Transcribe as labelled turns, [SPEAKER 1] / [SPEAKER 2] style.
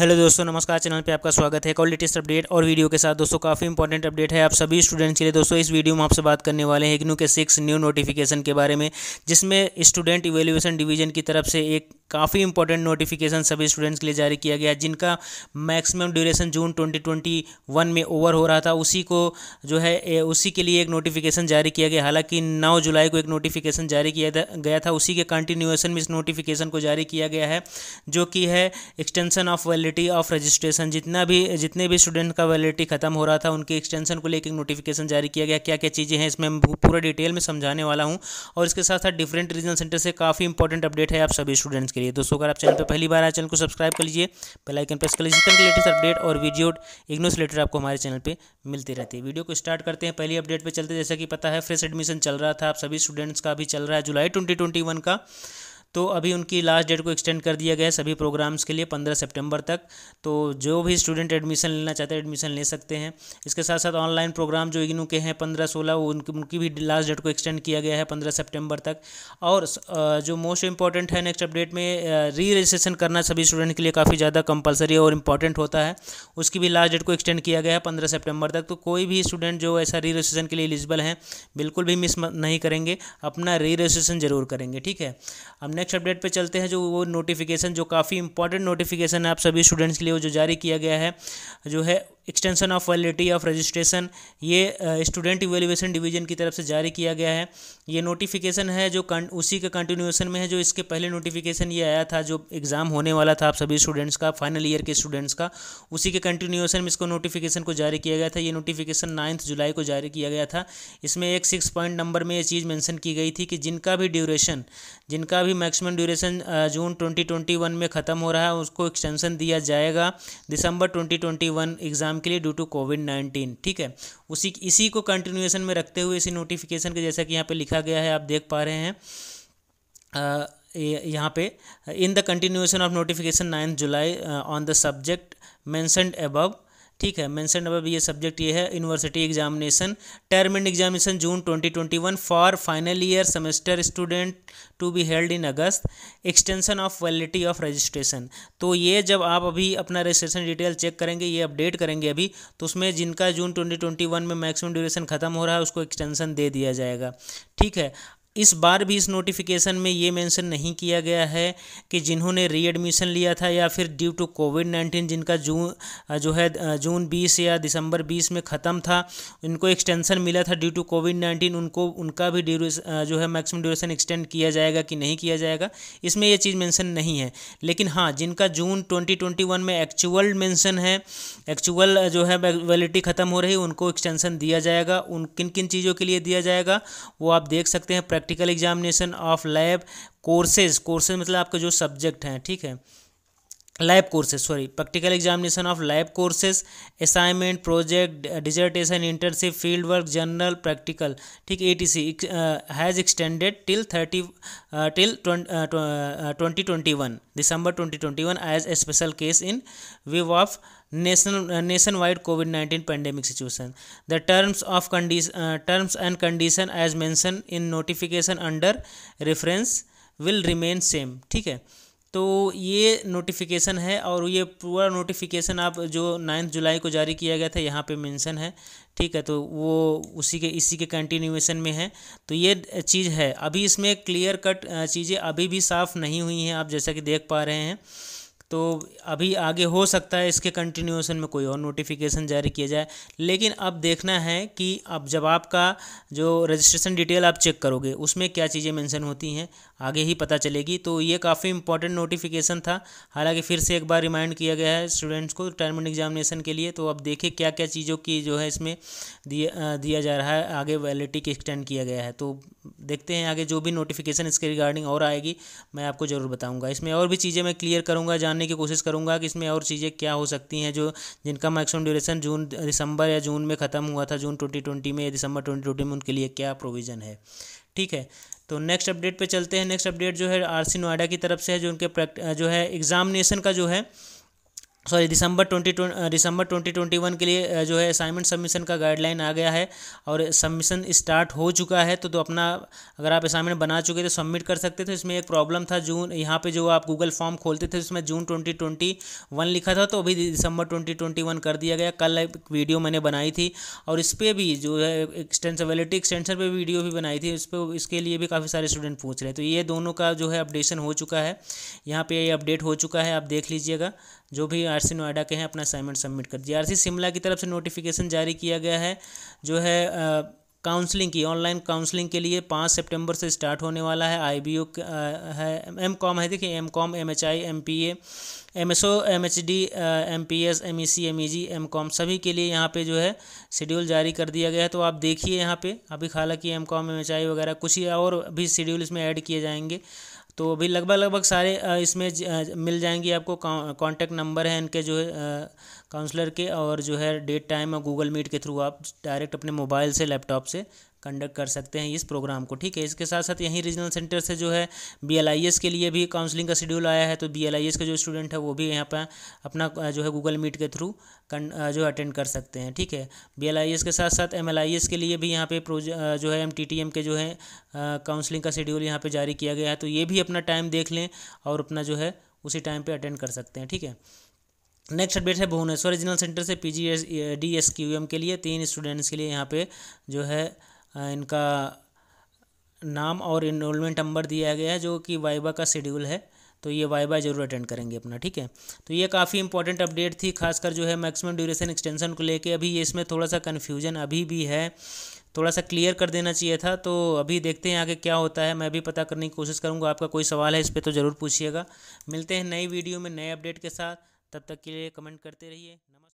[SPEAKER 1] hello दोस्तों नमस्कार channel पे आपका स्वागत है कॉल और लेटेस्ट अपडेट और वीडियो के साथ दोस्तों काफ़ी इंपॉर्टेंट अपडेट है आप सभी स्टूडेंट्स के लिए दोस्तों इस वीडियो में आपसे बात करने वाले हैं इग्नू के सिक्स न्यू नोटिफिकेशन के बारे में जिसमें स्टूडेंट इवेल्यूएशन डिवीजन की तरफ से एक काफ़ी इंपॉर्टेंट नोटिफिकेशन सभी स्टूडेंट्स के लिए जारी किया गया जिनका मैक्सिमम ड्यूरेशन जून 2021 में ओवर हो रहा था उसी को जो है उसी के लिए एक नोटिफिकेशन जारी किया गया हालांकि 9 जुलाई को एक नोटिफिकेशन जारी किया गया था उसी के कंटिन्यूएशन में इस नोटिफिकेशन को जारी किया गया है जो कि है extension of valid validity of registration जितना भी जितने भी स्टूडेंट का वैलिडिटी खत्म हो रहा था उनके एक्सटेंशन को लेकर नोटिफिकेशन जारी किया गया क्या क्या चीज़ें हैं इसमें पूरा डिटेल में समझाने वाला हूँ और इसके साथ साथ डिफरेंट रीजनल सेंटर से काफ़ी इंपॉर्टेंट अपडेट है आप सभी स्टूडेंट्स के लिए दोस्तों अगर आप चैनल पर पहली बार आए चैनल को सब्सक्राइब कर लीजिए बेलाइकन प्रेस कर लीजिए के लेटेस्ट अपडेट और वीडियो इग्नोस रिलेटेड आपको हमारे चैनल पर मिलती रहती है वीडियो को स्टार्ट करते हैं पहली अपडेट पर चलते जैसा कि पता है फ्रेश एडमिशन चल रहा था आप सभी स्टूडेंट्स का भी चल रहा है जुलाई ट्वेंटी का तो अभी उनकी लास्ट डेट को एक्सटेंड कर दिया गया है सभी प्रोग्राम्स के लिए पंद्रह सितंबर तक तो जो भी स्टूडेंट एडमिशन लेना चाहते हैं एडमिशन ले सकते हैं इसके साथ साथ ऑनलाइन प्रोग्राम जो इग्नू के हैं पंद्रह सोलह उनकी उनकी भी लास्ट डेट को एक्सटेंड किया गया है पंद्रह सेप्टेम्बर तक और जो मोस्ट इंपॉर्टेंट है नेक्स्ट अपडेट में री रजिस्ट्रेशन करना सभी स्टूडेंट के लिए काफ़ी ज़्यादा कंपलसरी और इंपॉर्टेंट होता है उसकी भी लास्ट डेट को एक्सटेंड किया गया है पंद्रह सेप्टेम्बर तक तो कोई भी स्टूडेंट जो ऐसा री रजिस्ट्रेशन के लिए एलिजिबल हैं बिल्कुल भी मिस नहीं करेंगे अपना री रजिस्ट्रेशन जरूर करेंगे ठीक है अब नेक्स्ट अपडेट पे चलते हैं जो वो नोटिफिकेशन जो काफ़ी इंपॉर्टेंट नोटिफिकेशन है आप सभी स्टूडेंट्स के लिए वो जो जारी किया गया है जो है extension of validity of registration ये स्टूडेंट इवेल्यूशन डिवीजन की तरफ से जारी किया गया है ये नोटिफिकेशन है जो उसी का कंटिन्यूएशन में है जो इसके पहले नोटिफिकेशन ये आया था जो एग्ज़ाम होने वाला था आप सभी स्टूडेंट्स का फाइनल ईयर के स्टूडेंट्स का उसी के कंटिन्यूएशन में इसको नोटिफिकेशन को जारी किया गया था ये नोटिफिकेशन नाइन्थ जुलाई को जारी किया गया था इसमें एक सिक्स पॉइंट नंबर में ये चीज़ मैंसन की गई थी कि जिनका भी ड्यूरेशन जिनका भी मैक्सिमम ड्यूरेशन जून ट्वेंटी में ख़त्म हो रहा है उसको एक्सटेंशन दिया जाएगा दिसंबर ट्वेंटी एग्ज़ाम एग्ज़ाम के लिए ड्यू टू कोविड नाइन्टीन ठीक है उसी इसी को कंटिन्यूएशन में रखते हुए इसी नोटिफिकेशन के जैसा कि यहाँ पे लिखा गया है आप देख पा रहे हैं यहाँ पे in the continuation of notification ninth July on the subject mentioned above ठीक है मेंशन अब ये सब्जेक्ट ये है university examination term end examination June 2021 for final year semester student to be held in August extension of validity of registration तो ये जब आप अभी अपना रजिस्ट्रेशन डिटेल चेक करेंगे ये अपडेट करेंगे अभी तो उसमें जिनका जून 2021 में मैक्सिमम ड्यूरेशन खत्म हो रहा है उसको एक्सटेंशन दे दिया जाएगा ठीक है इस बार भी इस नोटिफिकेशन में ये मेंशन नहीं किया गया है कि जिन्होंने रीएडमिशन लिया था या फिर ड्यू टू कोविड नाइन्टीन जिनका जून जो है जून बीस या दिसंबर बीस में ख़त्म था उनको एक्सटेंसन मिला था ड्यू टू कोविड नाइन्टीन उनको उनका भी जो है मैक्सिमम ड्यूरेशन एक्सटेंड किया जाएगा कि नहीं किया जाएगा इसमें यह चीज़ मैंसन नहीं है लेकिन हाँ जिनका जून ट्वेंटी ट्वेंटी वन में एक्चुअल मैंसन है एक्चुअल जो है वैलिडिटी ख़त्म हो रही उनको एक्सटेंसन दिया जाएगा उन किन किन चीज़ों के लिए दिया जाएगा वो आप देख सकते हैं practical examination of lab courses courses मतलब आपके जो सब्जेक्ट हैं ठीक है lab courses sorry practical examination of lab courses assignment project dissertation internship field work general practical ठीक A T C has extended till thirty till twenty twenty one December twenty twenty one as a special case in view of national nation wide covid nineteen pandemic situation the terms of condition terms and condition as mentioned in notification under reference will remain same ठीक है तो ये notification है और ये पूरा notification आप जो नाइन्थ जुलाई को जारी किया गया था यहाँ पे मेंशन है ठीक है तो वो उसी के इसी के कंटिन्यूएशन में है तो ये चीज़ है अभी इसमें क्लियर कट चीज़ें अभी भी साफ़ नहीं हुई हैं आप जैसा कि देख पा रहे हैं तो अभी आगे हो सकता है इसके कंटिन्यूएशन में कोई और नोटिफिकेशन जारी किया जाए लेकिन अब देखना है कि अब जब आपका जो रजिस्ट्रेशन डिटेल आप चेक करोगे उसमें क्या चीज़ें मेंशन होती हैं आगे ही पता चलेगी तो ये काफ़ी इंपॉर्टेंट नोटिफिकेशन था हालांकि फिर से एक बार रिमाइंड किया गया है स्टूडेंट्स को रिटायरमेंट एग्जामिनेशन के लिए तो अब देखें क्या क्या चीज़ों की जो है इसमें दिया दिया जा रहा है आगे वैलिडिटी एक्सटेंड किया गया है तो देखते हैं आगे जो भी नोटिफिकेशन इसके रिगार्डिंग और आएगी मैं आपको ज़रूर बताऊँगा इसमें और भी चीज़ें मैं क्लियर करूँगा जान जानने की कोशिश करूंगा कि इसमें और चीज़ें क्या हो सकती हैं जो जिनका मैक्सिमम ड्यूरेशन जून दिसंबर या जून में ख़त्म हुआ था जून ट्वेंटी ट्वेंटी में या दिसंबर ट्वेंटी ट्वेंटी में उनके लिए क्या प्रोविज़न है ठीक है तो नेक्स्ट अपडेट पे चलते हैं नेक्स्ट अपडेट जो है आरसी नोएडा की तरफ से है जो उनके जो है एग्जामिनेशन का जो है sorry December twenty December twenty twenty one के लिए जो है असाइनमेंट सबमिशन का गाइडलाइन आ गया है और सबमिशन स्टार्ट हो चुका है तो, तो अपना अगर आप असाइनमेंट बना चुके तो सबमिट कर सकते थे इसमें एक प्रॉब्लम था जून यहाँ पे जो आप गूगल फॉर्म खोलते थे उसमें जून ट्वेंटी ट्वेंटी वन लिखा था तो अभी दिसंबर ट्वेंटी ट्वेंटी वन कर दिया गया कल एक वीडियो मैंने बनाई थी और इस पर भी जो है एक्सटेंसिबिलिटी एक्सटेंशन पर वीडियो भी बनाई थी इस पर इसके लिए भी काफ़ी सारे स्टूडेंट पूछ रहे तो ये दोनों का जो है अपडेशन हो चुका है यहाँ पर ये अपडेट हो चुका है आप देख लीजिएगा जो भी आर सी नोएडा के हैं अपना असाइनमेंट सबमिट कर दिया सी शिमला की तरफ से नोटिफिकेशन जारी किया गया है जो है काउंसलिंग की ऑनलाइन काउंसलिंग के लिए पाँच सितंबर से स्टार्ट होने वाला है आई बी ओ है एम कॉम है देखिए M Com M H I M P A M S O M H D M P S M E C M E G M Com सभी के लिए यहाँ पे जो है शेड्यूल जारी कर दिया गया है तो आप देखिए यहाँ पे अभी हालांकि M Com M H I वगैरह कुछ ही और भी शेड्यूल इसमें ऐड किए जाएंगे तो अभी लगभग लगभग सारे इसमें मिल जाएंगी आपको कांटेक्ट नंबर है इनके जो है काउंसलर के और जो है डेट टाइम और गूगल मीट के थ्रू आप डायरेक्ट अपने मोबाइल से लैपटॉप से कंडक्ट कर सकते हैं इस प्रोग्राम को ठीक है इसके साथ साथ यहीं रीजनल सेंटर से जो है बी के लिए भी काउंसलिंग का शेड्यूल आया है तो बी का जो स्टूडेंट है वो भी यहाँ पर अपना जो है गूगल मीट के थ्रू जो अटेंड कर सकते हैं ठीक है बी के साथ साथ एम के लिए भी यहाँ पे जो है एम के जो है काउंसलिंग का शेड्यूल यहाँ पर जारी किया गया है तो ये भी अपना टाइम देख लें और अपना जो है उसी टाइम पर अटेंड कर सकते हैं ठीक है नेक्स्ट अपडेट है भुवनेश्वर रीजनल सेंटर से P G S D S Q M के लिए तीन स्टूडेंट्स के लिए यहाँ पे जो है इनका नाम और इनरोलमेंट नंबर दिया गया है जो कि वाइबा का शेड्यूल है तो ये वाई जरूर अटेंड करेंगे अपना ठीक है तो ये काफ़ी इंपॉर्टेंट अपडेट थी खासकर जो है मैक्सिमम ड्यूरेशन एक्सटेंशन को लेके अभी ये इसमें थोड़ा सा कन्फ्यूजन अभी भी है थोड़ा सा क्लियर कर देना चाहिए था तो अभी देखते हैं आगे क्या होता है मैं भी पता करने की कोशिश करूँगा आपका कोई सवाल है इस पर तो ज़रूर पूछिएगा मिलते हैं नई वीडियो में नए अपडेट के साथ तब तक के लिए कमेंट करते रहिए नमस्कार